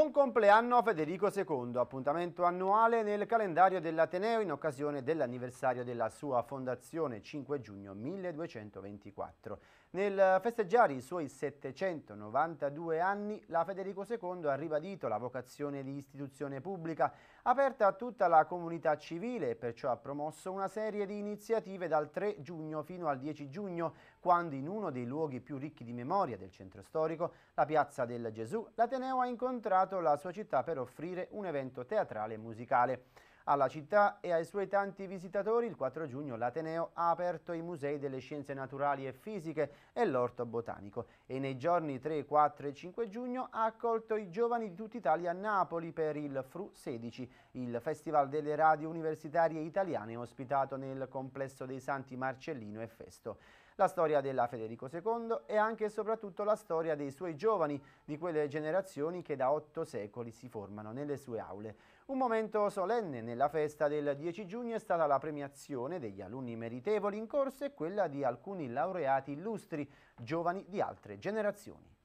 Buon compleanno a Federico II, appuntamento annuale nel calendario dell'Ateneo in occasione dell'anniversario della sua fondazione 5 giugno 1224. Nel festeggiare i suoi 792 anni, la Federico II ha ribadito la vocazione di istituzione pubblica aperta a tutta la comunità civile e perciò ha promosso una serie di iniziative dal 3 giugno fino al 10 giugno, quando in uno dei luoghi più ricchi di memoria del centro storico, la piazza del Gesù, l'Ateneo ha incontrato la sua città per offrire un evento teatrale e musicale. Alla città e ai suoi tanti visitatori il 4 giugno l'Ateneo ha aperto i musei delle scienze naturali e fisiche e l'orto botanico e nei giorni 3, 4 e 5 giugno ha accolto i giovani di tutta Italia a Napoli per il FRU 16, il Festival delle Radio Universitarie Italiane ospitato nel complesso dei Santi Marcellino e Festo la storia della Federico II e anche e soprattutto la storia dei suoi giovani, di quelle generazioni che da otto secoli si formano nelle sue aule. Un momento solenne nella la festa del 10 giugno è stata la premiazione degli alunni meritevoli in corso e quella di alcuni laureati illustri, giovani di altre generazioni.